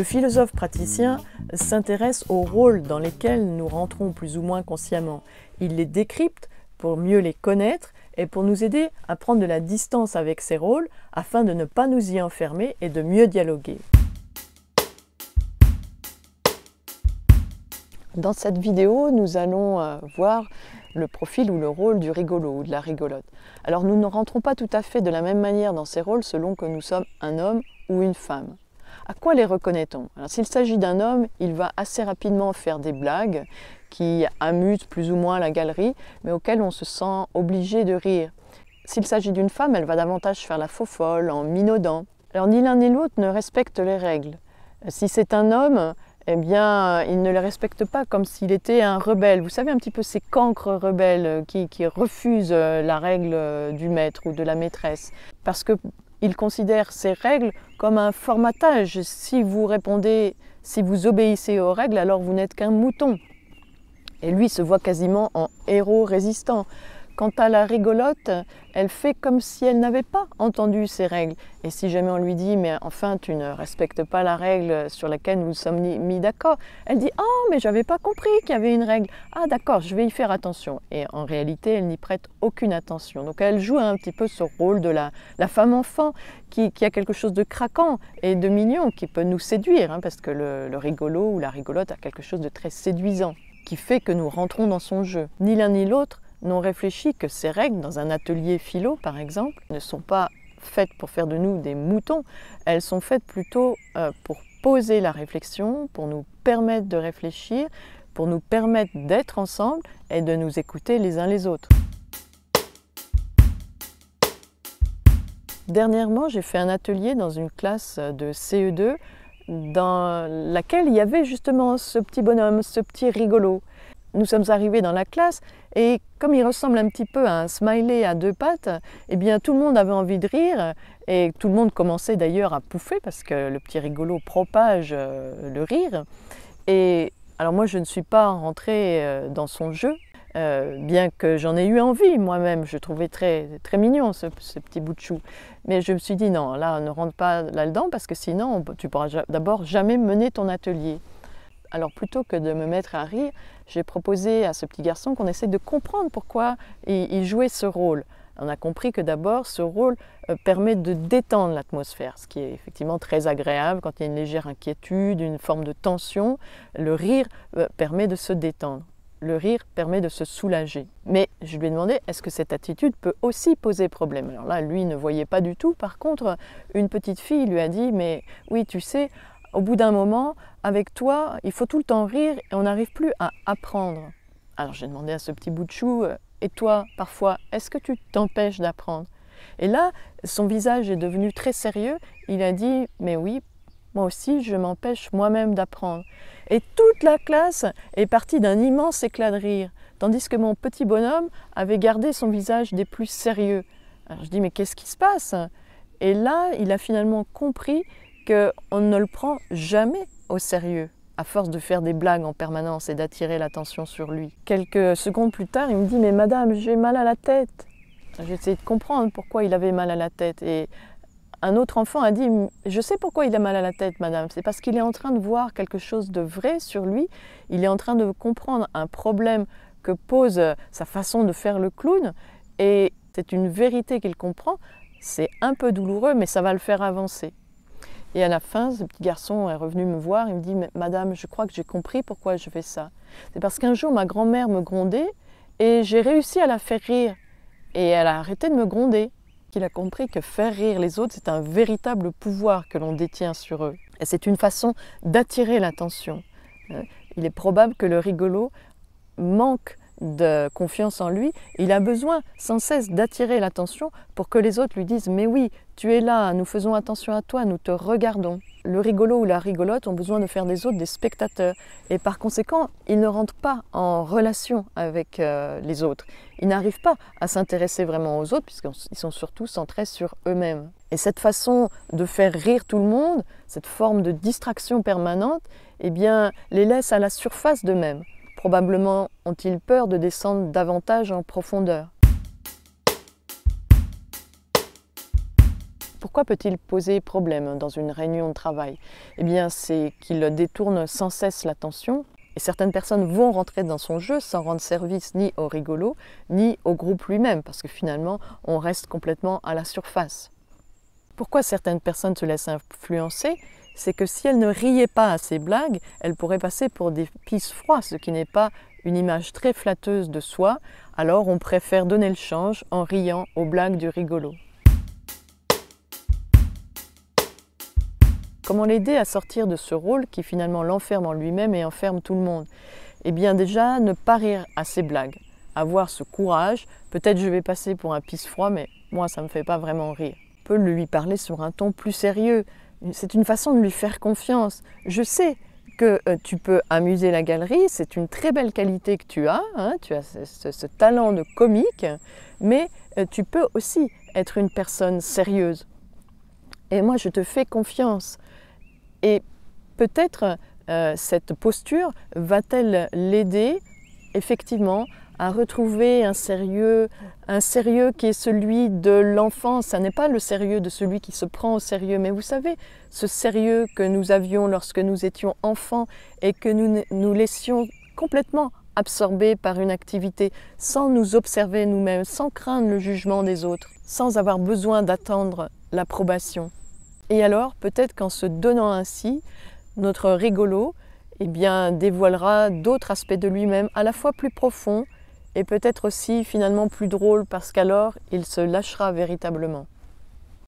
Le philosophe praticien s'intéresse aux rôles dans lesquels nous rentrons plus ou moins consciemment. Il les décrypte pour mieux les connaître et pour nous aider à prendre de la distance avec ces rôles afin de ne pas nous y enfermer et de mieux dialoguer. Dans cette vidéo, nous allons euh, voir le profil ou le rôle du rigolo ou de la rigolote. Alors nous ne rentrons pas tout à fait de la même manière dans ces rôles selon que nous sommes un homme ou une femme. À quoi les reconnaît-on s'il s'agit d'un homme, il va assez rapidement faire des blagues qui amusent plus ou moins la galerie, mais auxquelles on se sent obligé de rire. S'il s'agit d'une femme, elle va davantage faire la faux folle en minaudant. Alors ni l'un ni l'autre ne respecte les règles. Si c'est un homme, eh bien, il ne les respecte pas comme s'il était un rebelle. Vous savez un petit peu ces cancres rebelles qui, qui refusent euh, la règle euh, du maître ou de la maîtresse. Parce que il considère ces règles comme un formatage. Si vous répondez, si vous obéissez aux règles, alors vous n'êtes qu'un mouton. Et lui se voit quasiment en héros résistant. Quant à la rigolote, elle fait comme si elle n'avait pas entendu ces règles. Et si jamais on lui dit mais enfin tu ne respectes pas la règle sur laquelle nous sommes mis d'accord, elle dit oh, mais n'avais pas compris qu'il y avait une règle. Ah d'accord, je vais y faire attention. Et en réalité, elle n'y prête aucune attention. Donc elle joue un petit peu ce rôle de la, femme enfant qui, a quelque chose de craquant et de mignon qui peut nous séduire hein, parce que le rigolo ou la rigolote a quelque chose de très séduisant qui fait que nous rentrons dans son jeu. Ni l'un ni l'autre n'ont réfléchi que ces règles, dans un atelier philo par exemple, ne sont pas faites pour faire de nous des moutons, elles sont faites plutôt euh, pour poser la réflexion, pour nous permettre de réfléchir, pour nous permettre d'être ensemble et de nous écouter les uns les autres. Dernièrement, j'ai fait un atelier dans une classe de CE2 dans laquelle il y avait justement ce petit bonhomme, ce petit rigolo, nous sommes arrivés dans la classe et comme il ressemble un petit peu à un smiley à deux pattes, eh bien tout le monde avait envie de rire et tout le monde commençait d'ailleurs à pouffer parce que le petit rigolo propage euh, le rire. Et alors moi je ne suis pas rentrée euh, dans son jeu, euh, bien que j'en ai eu envie moi-même, je trouvais très, mignon ce, petit bout de chou. Mais je me suis dit non, là ne rentre pas là-dedans parce que sinon tu pourras d'abord jamais mener ton atelier. Alors plutôt que de me mettre à rire, j'ai proposé à ce petit garçon qu'on essaie de comprendre pourquoi il, il jouait ce rôle. On a compris que d'abord, ce rôle euh, permet de détendre l'atmosphère, ce qui est effectivement très agréable quand il y a une légère inquiétude, une forme de tension. Le rire euh, permet de se détendre. Le rire permet de se soulager. Mais je lui ai demandé, est-ce que cette attitude peut aussi poser problème Alors là, lui ne voyait pas du tout. Par contre, une petite fille lui a dit, mais oui, tu sais, au bout d'un moment, avec toi, il faut tout le temps rire et on n'arrive plus à apprendre. Alors j'ai demandé à ce petit bout de chou, euh, et toi, parfois, est-ce que tu t'empêches d'apprendre Et là, son visage est devenu très sérieux. Il a dit, mais oui, moi aussi, je m'empêche moi-même d'apprendre. Et toute la classe est partie d'un immense éclat de rire, tandis que mon petit bonhomme avait gardé son visage des plus sérieux. Alors je dis, mais qu'est-ce qui se passe Et là, il a finalement compris on ne le prend jamais au sérieux à force de faire des blagues en permanence et d'attirer l'attention sur lui. Quelques secondes plus tard, il me dit Mais madame, j'ai mal à la tête. J'ai essayé de comprendre pourquoi il avait mal à la tête. Et un autre enfant a dit Je sais pourquoi il a mal à la tête, madame. C'est parce qu'il est en train de voir quelque chose de vrai sur lui. Il est en train de comprendre un problème que pose sa façon de faire le clown. Et c'est une vérité qu'il comprend. C'est un peu douloureux, mais ça va le faire avancer. Et à la fin, ce petit garçon est revenu me voir, il me dit Madame, je crois que j'ai compris pourquoi je fais ça. C'est parce qu'un jour, ma grand-mère me grondait et j'ai réussi à la faire rire. Et elle a arrêté de me gronder. Qu'il a compris que faire rire les autres, c'est un véritable pouvoir que l'on détient sur eux. Et c'est une façon d'attirer l'attention. Euh, il est probable que le rigolo manque de confiance en lui, il a besoin sans cesse d'attirer l'attention pour que les autres lui disent Mais oui, tu es là, nous faisons attention à toi, nous te regardons. Le rigolo ou la rigolote ont besoin de faire des autres des spectateurs et par conséquent, ils ne rentrent pas en relation avec euh, les autres. Ils n'arrivent pas à s'intéresser vraiment aux autres puisqu'ils sont surtout centrés sur eux-mêmes. Et cette façon de faire rire tout le monde, cette forme de distraction permanente, eh bien, les laisse à la surface d'eux-mêmes. Probablement ont-ils peur de descendre davantage en profondeur. Pourquoi peut-il poser problème dans une réunion de travail Eh bien, c'est qu'il détourne sans cesse l'attention et certaines personnes vont rentrer dans son jeu sans rendre service ni au rigolo, ni au groupe lui-même, parce que finalement, on reste complètement à la surface. Pourquoi certaines personnes se laissent influencer c'est que si elle ne riait pas à ses blagues, elle pourrait passer pour des pisse froids, ce qui n'est pas une image très flatteuse de soi, alors on préfère donner le change en riant aux blagues du rigolo. Comment l'aider à sortir de ce rôle qui finalement l'enferme en lui-même et enferme tout le monde Eh bien déjà, ne pas rire à ses blagues, avoir ce courage, peut-être je vais passer pour un pisse froid, mais moi ça ne me fait pas vraiment rire. On peut lui parler sur un ton plus sérieux, c'est une façon de lui faire confiance. Je sais que euh, tu peux amuser la galerie, c'est une très belle qualité que tu as, hein, tu as ce, talent de comique, mais euh, tu peux aussi être une personne sérieuse. Et moi, je te fais confiance. Et peut-être euh, cette posture va-t-elle l'aider effectivement à retrouver un sérieux, un sérieux qui est celui de l'enfant, Ça n'est pas le sérieux de celui qui se prend au sérieux, mais vous savez, ce sérieux que nous avions lorsque nous étions enfants et que nous nous laissions complètement absorber par une activité, sans nous observer nous-mêmes, sans craindre le jugement des autres, sans avoir besoin d'attendre l'approbation. Et alors, peut-être qu'en se donnant ainsi, notre rigolo eh bien, dévoilera d'autres aspects de lui-même, à la fois plus profonds et peut-être aussi finalement plus drôle parce qu'alors il se lâchera véritablement.